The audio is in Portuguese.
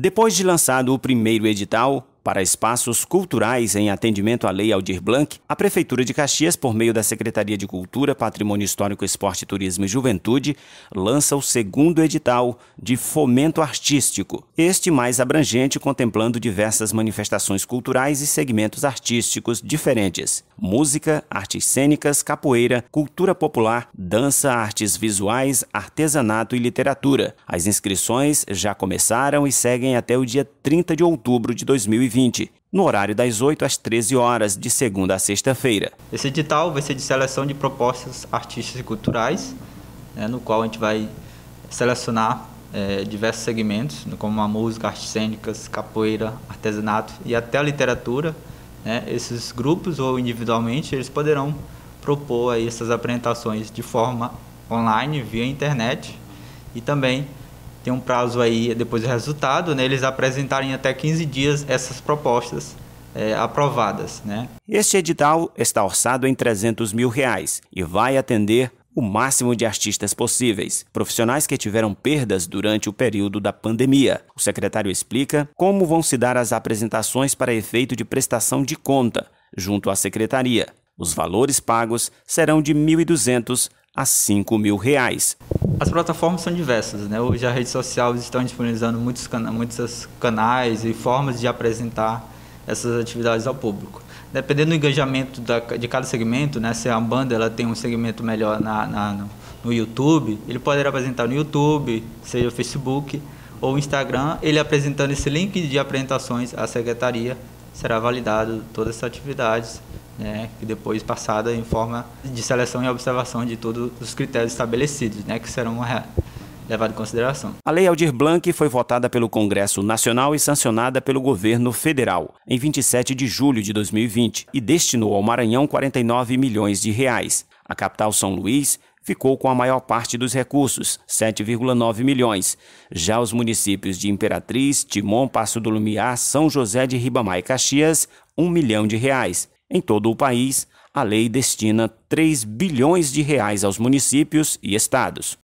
Depois de lançado o primeiro edital para espaços culturais em atendimento à Lei Aldir Blanc, a Prefeitura de Caxias, por meio da Secretaria de Cultura, Patrimônio Histórico, Esporte, Turismo e Juventude, lança o segundo edital de fomento artístico, este mais abrangente, contemplando diversas manifestações culturais e segmentos artísticos diferentes música, artes cênicas, capoeira, cultura popular, dança, artes visuais, artesanato e literatura. As inscrições já começaram e seguem até o dia 30 de outubro de 2020 no horário das 8 às 13 horas, de segunda a sexta-feira. Esse edital vai ser de seleção de propostas artísticas e culturais, né, no qual a gente vai selecionar é, diversos segmentos, como a música, artes cênicas, capoeira, artesanato e até a literatura, né? Esses grupos ou individualmente eles poderão propor aí essas apresentações de forma online via internet e também tem um prazo aí depois do resultado, né, eles apresentarem até 15 dias essas propostas é, aprovadas. Né? Este edital está orçado em 300 mil reais e vai atender o máximo de artistas possíveis, profissionais que tiveram perdas durante o período da pandemia. O secretário explica como vão se dar as apresentações para efeito de prestação de conta junto à secretaria. Os valores pagos serão de R$ 1.200 a R$ 5.000. As plataformas são diversas, né? Hoje as redes sociais estão disponibilizando muitos, muitos canais e formas de apresentar essas atividades ao público dependendo do engajamento da, de cada segmento, né? Se a banda ela tem um segmento melhor na, na no, no, YouTube, ele pode apresentar no YouTube, seja o Facebook ou o Instagram, ele apresentando esse link de apresentações à secretaria, será validado todas essas atividades, né? Que depois passada em forma de seleção e observação de todos os critérios estabelecidos, né? Que serão levado em consideração. A Lei Aldir Blanc foi votada pelo Congresso Nacional e sancionada pelo governo federal em 27 de julho de 2020 e destinou ao Maranhão 49 milhões de reais. A capital São Luís ficou com a maior parte dos recursos, 7,9 milhões. Já os municípios de Imperatriz, Timon, Passo do Lumiar, São José de Ribamar e Caxias, 1 milhão de reais. Em todo o país, a lei destina 3 bilhões de reais aos municípios e estados.